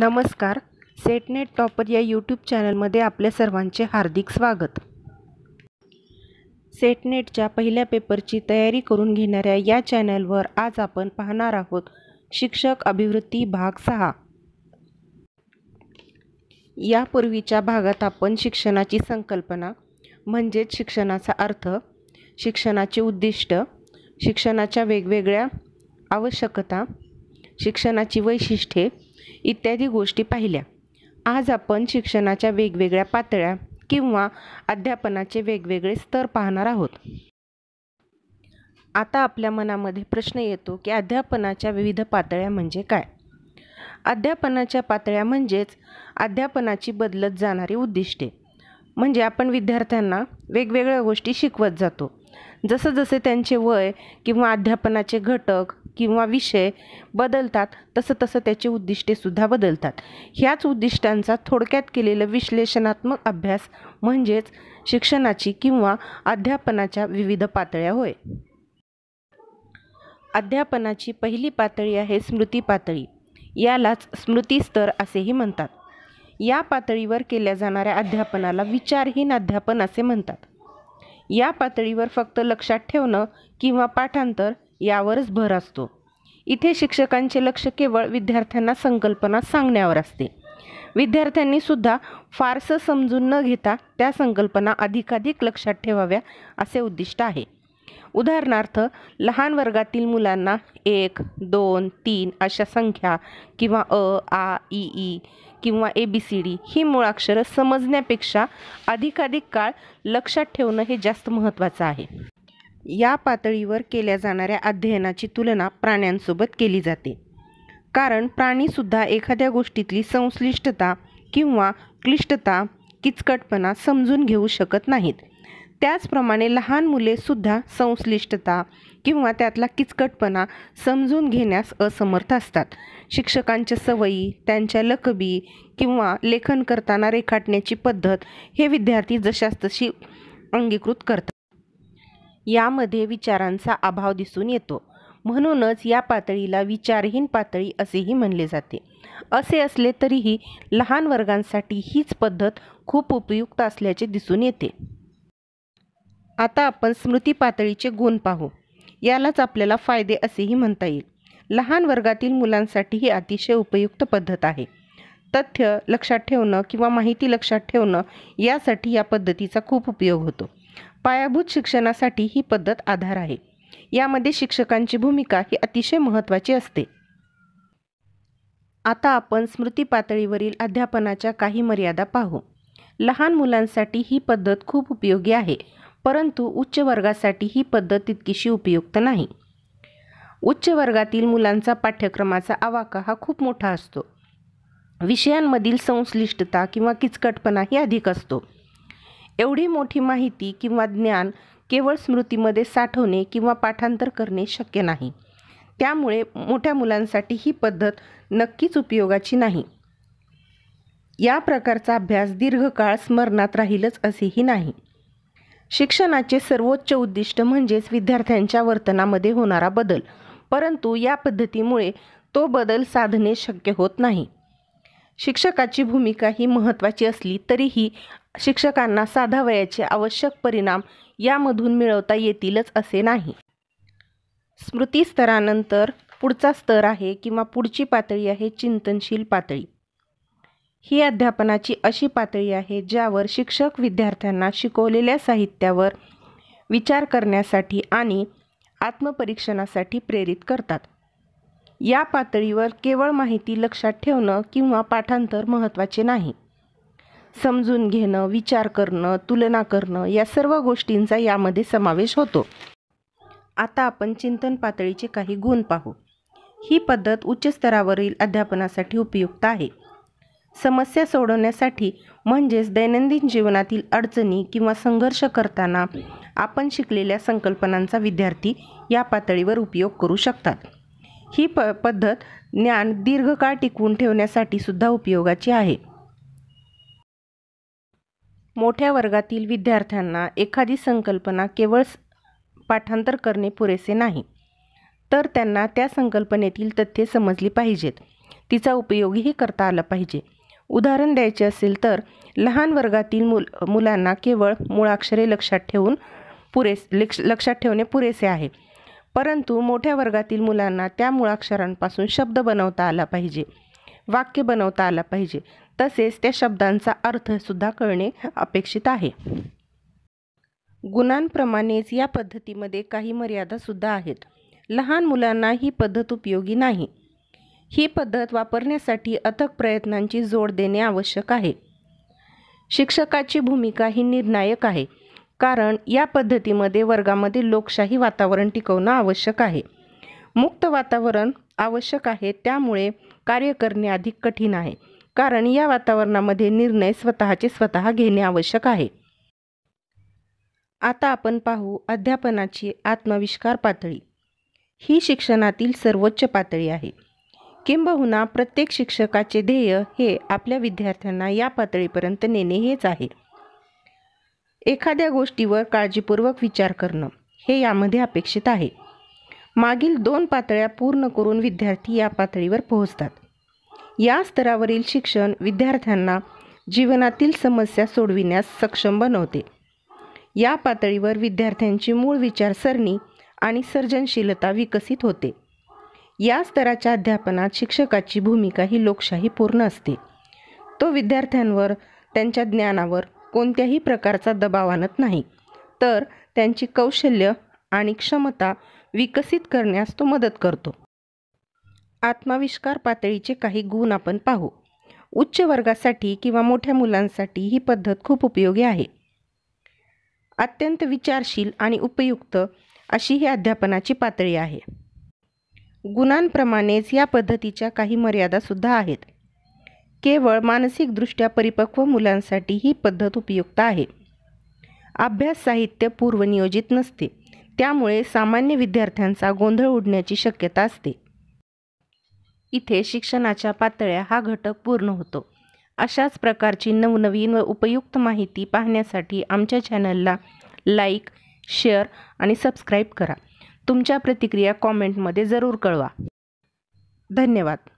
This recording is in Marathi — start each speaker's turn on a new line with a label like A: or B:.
A: नमस्कार सेटनेट टॉपर या यूट्यूब चॅनलमध्ये आपल्या सर्वांचे हार्दिक स्वागत सेटनेटच्या पहिल्या पेपरची तयारी करून घेणाऱ्या या चॅनलवर आज आपण पाहणार आहोत शिक्षक अभिवृत्ती भाग सहा यापूर्वीच्या भागात आपण शिक्षणाची संकल्पना म्हणजेच शिक्षणाचा अर्थ शिक्षणाचे उद्दिष्ट शिक्षणाच्या वेगवेगळ्या आवश्यकता शिक्षणाची वैशिष्ट्ये इत्यादी गोष्टी पाहिल्या आज आपण शिक्षणाच्या वेगवेगळ्या पातळ्या किंवा अध्यापनाचे वेगवेगळे स्तर पाहणार आहोत आता आपल्या मनामध्ये प्रश्न येतो की अध्यापनाच्या विविध पातळ्या म्हणजे काय अध्यापनाच्या पातळ्या म्हणजेच अध्यापनाची बदलत जाणारी उद्दिष्टे म्हणजे आपण विद्यार्थ्यांना वेगवेगळ्या गोष्टी शिकवत जातो जसं जसे त्यांचे वय किंवा अध्यापनाचे घटक किंवा विषय बदलतात तसं तसं त्याचे उद्दिष्टेसुद्धा बदलतात ह्याच उद्दिष्टांचा थोडक्यात केलेलं विश्लेषणात्मक अभ्यास म्हणजेच शिक्षणाची किंवा अध्यापनाच्या विविध पातळ्या होय अध्यापनाची पहिली पातळी आहे स्मृती पातळी यालाच स्तर असेही म्हणतात या पातळीवर केल्या जाणाऱ्या अध्यापनाला विचारहीन अध्यापन असे म्हणतात या पातळीवर फक्त लक्षात ठेवणं किंवा पाठांतर यावरच भर असतो इथे शिक्षकांचे लक्ष केवळ विद्यार्थ्यांना संकल्पना सांगण्यावर असते विद्यार्थ्यांनी सुद्धा फारसं समजून न घेता त्या संकल्पना अधिकाधिक लक्षात ठेवाव्या असे उद्दिष्ट आहे उदाहरणार्थ लहान वर्गातील मुलांना एक दोन तीन अशा संख्या किंवा अ आ ई ई किंवा ए बी सी डी ही मुळाक्षरं समजण्यापेक्षा अधिकाधिक काळ लक्षात ठेवणं हे जास्त महत्त्वाचं आहे या पातळीवर केल्या जाणाऱ्या अध्ययनाची तुलना प्राण्यांसोबत केली जाते कारण प्राणीसुद्धा एखाद्या गोष्टीतली संश्लिष्टता किंवा क्लिष्टता किचकटपणा समजून घेऊ शकत नाहीत त्याचप्रमाणे लहान मुलेसुद्धा संश्लिष्टता किंवा त्यातला किचकटपणा समजून घेण्यास असमर्थ असतात शिक्षकांच्या सवयी त्यांच्या लकबी किंवा लेखन करताना रेखाटण्याची पद्धत हे विद्यार्थी जशास तशी अंगीकृत करतात यामध्ये विचारांचा अभाव दिसून येतो म्हणूनच या पातळीला विचारहीन पातळी असेही म्हणले जाते असे असले तरीही लहान वर्गांसाठी हीच पद्धत खूप उपयुक्त असल्याचे दिसून येते आता आपण स्मृती पातळीचे गुण पाहू यालाच आपल्याला फायदे असेही म्हणता येईल लहान वर्गातील मुलांसाठी ही अतिशय उपयुक्त पद्धत आहे तथ्य लक्षात ठेवणं किंवा माहिती लक्षात ठेवणं यासाठी या पद्धतीचा खूप उपयोग होतो पायाभूत शिक्षणासाठी ही पद्धत आधार आहे यामध्ये शिक्षकांची भूमिका ही अतिशय महत्त्वाची असते आता आपण स्मृती पातळीवरील अध्यापनाच्या काही मर्यादा पाहू लहान मुलांसाठी ही पद्धत खूप उपयोगी आहे परंतु उच्च वर्गासाठी ही पद्धत तितकीशी उपयुक्त नाही उच्च वर्गातील मुलांचा पाठ्यक्रमाचा आवाका हा खूप मोठा असतो विषयांमधील संश्लिष्टता किंवा किचकटपणाही अधिक असतो एवढी मोठी माहिती किंवा ज्ञान केवळ स्मृतीमध्ये साठवणे किंवा पाठांतर करणे शक्य नाही त्यामुळे मोठ्या मुलांसाठी ही पद्धत नक्कीच उपयोगाची नाही या प्रकारचा अभ्यास दीर्घकाळ स्मरणात राहीलच असेही नाही शिक्षणाचे सर्वोच्च उद्दिष्ट म्हणजेच विद्यार्थ्यांच्या वर्तनामध्ये होणारा बदल परंतु या पद्धतीमुळे तो बदल साधणे शक्य होत नाही शिक्षकाची भूमिका ही महत्त्वाची असली तरीही शिक्षकांना साधा वयाचे आवश्यक परिणाम यामधून मिळवता येतीलच असे नाही स्मृतीस्तरानंतर पुढचा स्तर आहे किंवा पुढची पातळी आहे चिंतनशील पातळी ही अध्यापनाची अशी पातळी आहे ज्यावर शिक्षक विद्यार्थ्यांना शिकवलेल्या साहित्यावर विचार करण्यासाठी आणि आत्मपरीक्षणासाठी प्रेरित करतात या पातळीवर केवळ माहिती लक्षात ठेवणं किंवा पाठांतर महत्त्वाचे नाही समजून घेणं विचार करणं तुलना करणं या सर्व गोष्टींचा यामध्ये समावेश होतो आता आपण चिंतन पातळीचे काही गुण पाहू ही पद्धत उच्च स्तरावरील अध्यापनासाठी उपयुक्त आहे समस्या सोडवण्यासाठी म्हणजेच दैनंदिन जीवनातील अडचणी किंवा संघर्ष करताना आपण शिकलेल्या संकल्पनांचा विद्यार्थी या पातळीवर उपयोग करू शकतात ही प पद्धत ज्ञान दीर्घकाळ टिकवून ठेवण्यासाठी सुद्धा उपयोगाची आहे मोठ्या वर्गातील विद्यार्थ्यांना एखादी संकल्पना केवळ पाठांतर करणे पुरेसे नाही तर त्यांना त्या संकल्पनेतील तथ्ये समजली पाहिजेत तिचा उपयोगही करता आला पाहिजे उदाहरण द्यायचे असेल तर लहान वर्गातील मुल मुलांना केवळ मुळाक्षरे लक्षात ठेवून पुरेस लक्ष लक्षात ठेवणे पुरेसे आहे परंतु मोठ्या वर्गातील मुलांना त्या मुळाक्षरांपासून शब्द बनवता आला पाहिजे वाक्य बनवता आला पाहिजे तसेच त्या शब्दांचा अर्थसुद्धा कळणे अपेक्षित आहे गुणांप्रमाणेच या पद्धतीमध्ये काही मर्यादासुद्धा आहेत लहान मुलांना ही पद्धत उपयोगी नाही ही पद्धत वापरण्यासाठी अथक प्रयत्नांची जोड देणे आवश्यक आहे शिक्षकाची भूमिका ही निर्णायक आहे कारण या पद्धतीमध्ये वर्गामध्ये लोकशाही वातावरण टिकवणं आवश्यक आहे मुक्त वातावरण आवश्यक आहे त्यामुळे कार्य करणे अधिक कठीण आहे कारण या वातावरणामध्ये निर्णय स्वतःचे स्वतः घेणे आवश्यक आहे आता आपण पाहू अध्यापनाची आत्मविष्कार पातळी ही शिक्षणातील सर्वोच्च पातळी आहे किंबहुना प्रत्येक शिक्षकाचे ध्येय हे आपल्या विद्यार्थ्यांना या पातळीपर्यंत नेणे हेच आहे एखाद्या गोष्टीवर काळजीपूर्वक विचार करणं हे यामध्ये अपेक्षित आहे मागील दोन पातळ्या पूर्ण करून विद्यार्थी या पातळीवर पोहोचतात या स्तरावरील शिक्षण विद्यार्थ्यांना जीवनातील समस्या सोडविण्यास सक्षम बनवते या पातळीवर विद्यार्थ्यांची मूळ विचारसरणी आणि सर्जनशीलता विकसित होते या स्तराच्या अध्यापनात शिक्षकाची भूमिका ही लोकशाही पूर्ण असते तो विद्यार्थ्यांवर त्यांच्या ज्ञानावर कोणत्याही प्रकारचा दबाव आणत नाही तर त्यांची कौशल्य आणि क्षमता विकसित करण्यास तो मदत करतो आत्माविष्कार पातळीचे काही गुण आपण पाहू उच्च वर्गासाठी किंवा मोठ्या मुलांसाठी ही पद्धत खूप उपयोगी आहे अत्यंत विचारशील आणि उपयुक्त अशी ही अध्यापनाची पातळी आहे गुणांप्रमाणेच या पद्धतीच्या काही मर्यादासुद्धा आहेत केवळ मानसिकदृष्ट्या परिपक्व मुलांसाठी ही पद्धत उपयुक्त आहे अभ्यास साहित्य पूर्वनियोजित नसते त्यामुळे सामान्य विद्यार्थ्यांचा गोंधळ उडण्याची शक्यता असते इथे शिक्षणाच्या पातळ्या हा घटक पूर्ण होतो अशाच प्रकारची नवनवीन व उपयुक्त माहिती पाहण्यासाठी आमच्या चॅनलला लाईक शेअर आणि सबस्क्राईब करा तुमच्या प्रतिक्रिया कॉमेंटमध्ये जरूर कळवा धन्यवाद